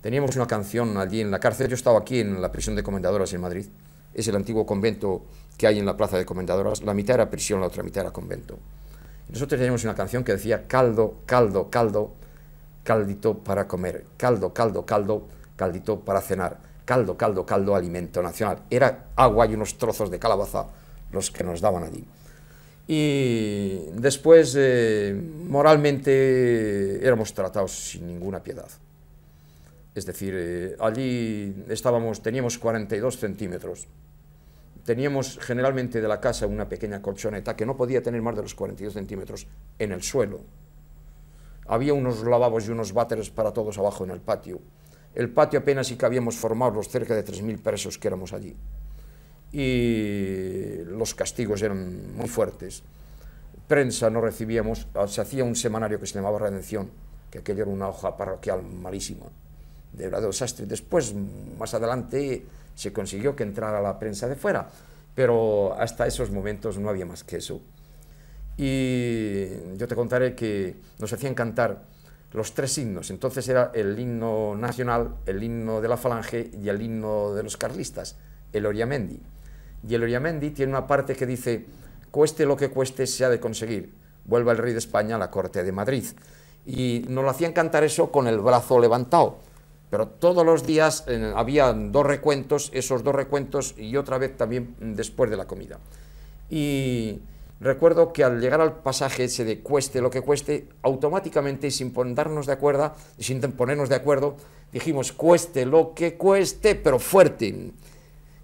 Teníamos una canción allí en la cárcel, yo estaba aquí en la prisión de Comendadoras en Madrid, es el antiguo convento que hay en la plaza de Comendadoras, la mitad era prisión, la otra mitad era convento. Nosotros teníamos una canción que decía caldo, caldo, caldo, caldito para comer, caldo, caldo, caldo, caldito para cenar, caldo, caldo, caldo, alimento nacional. Era agua y unos trozos de calabaza los que nos daban allí. Y después, eh, moralmente, éramos tratados sin ninguna piedad. Es decir, eh, allí estábamos, teníamos 42 centímetros. Teníamos generalmente de la casa una pequeña colchoneta que no podía tener más de los 42 centímetros en el suelo. Había unos lavabos y unos váteres para todos abajo en el patio. El patio apenas y que habíamos formado los cerca de 3.000 presos que éramos allí. Y los castigos eran muy fuertes. Prensa no recibíamos, ah, se hacía un semanario que se llamaba Redención, que aquello era una hoja parroquial malísima de Eduardo Después, más adelante, se consiguió que entrara la prensa de fuera, pero hasta esos momentos no había más que eso. Y yo te contaré que nos hacían cantar los tres himnos. Entonces era el himno nacional, el himno de la falange y el himno de los carlistas, el Oriamendi. Y el Oriamendi tiene una parte que dice, cueste lo que cueste, se ha de conseguir. Vuelva el rey de España a la corte de Madrid. Y nos lo hacían cantar eso con el brazo levantado pero todos los días eh, había dos recuentos, esos dos recuentos y otra vez también mm, después de la comida. Y recuerdo que al llegar al pasaje ese de cueste lo que cueste, automáticamente sin ponernos de acuerdo, sin ponernos de acuerdo, dijimos cueste lo que cueste, pero fuerte.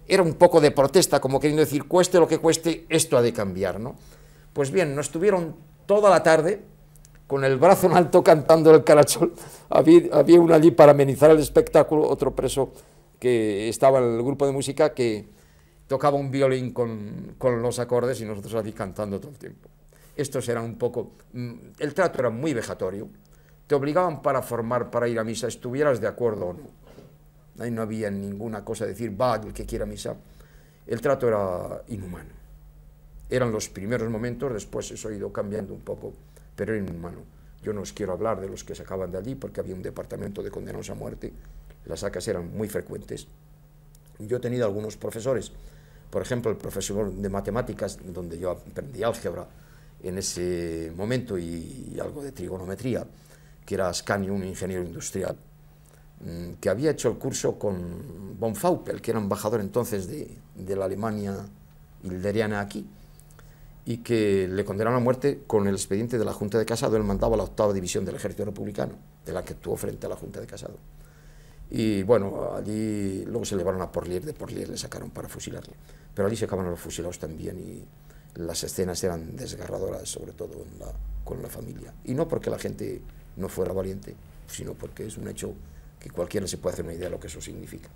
Era un poco de protesta, como queriendo decir, cueste lo que cueste, esto ha de cambiar, ¿no? Pues bien, nos estuvieron toda la tarde con el brazo en alto cantando el carachol. Había, había uno allí para amenizar el espectáculo, otro preso que estaba en el grupo de música que tocaba un violín con, los acordes y nosotros allí cantando todo el tiempo. Esto era un poco... Mm, el trato era muy vejatorio. Te obligaban para formar, para ir a misa, estuvieras de acuerdo o no. Ahí no había ninguna cosa de decir, va, el que quiera misa. El trato era inhumano. Eran los primeros momentos, después eso ha ido cambiando un poco. Pero mano. yo no os quiero hablar de los que sacaban de allí porque había un departamento de condenados a muerte, las sacas eran muy frecuentes. Yo he tenido algunos profesores, por ejemplo, el profesor de matemáticas, donde yo aprendí álgebra en ese momento y, algo de trigonometría, que era Ascani, un ingeniero industrial, mm, que había hecho el curso con von Faupel, que era embajador entonces de, de la Alemania hilderiana aquí, y que le condenaron a muerte con el expediente de la Junta de Casado. Él mandaba la octava división del ejército republicano, de la que estuvo frente a la Junta de Casado. Y bueno, allí luego se llevaron a Porlier, de Porlier le sacaron para fusilarle. Pero allí se acabaron los fusilados también y las escenas eran desgarradoras, sobre todo con la familia. Y no porque la gente no fuera valiente, sino porque es un hecho que cualquiera se puede hacer una idea de lo que eso significa.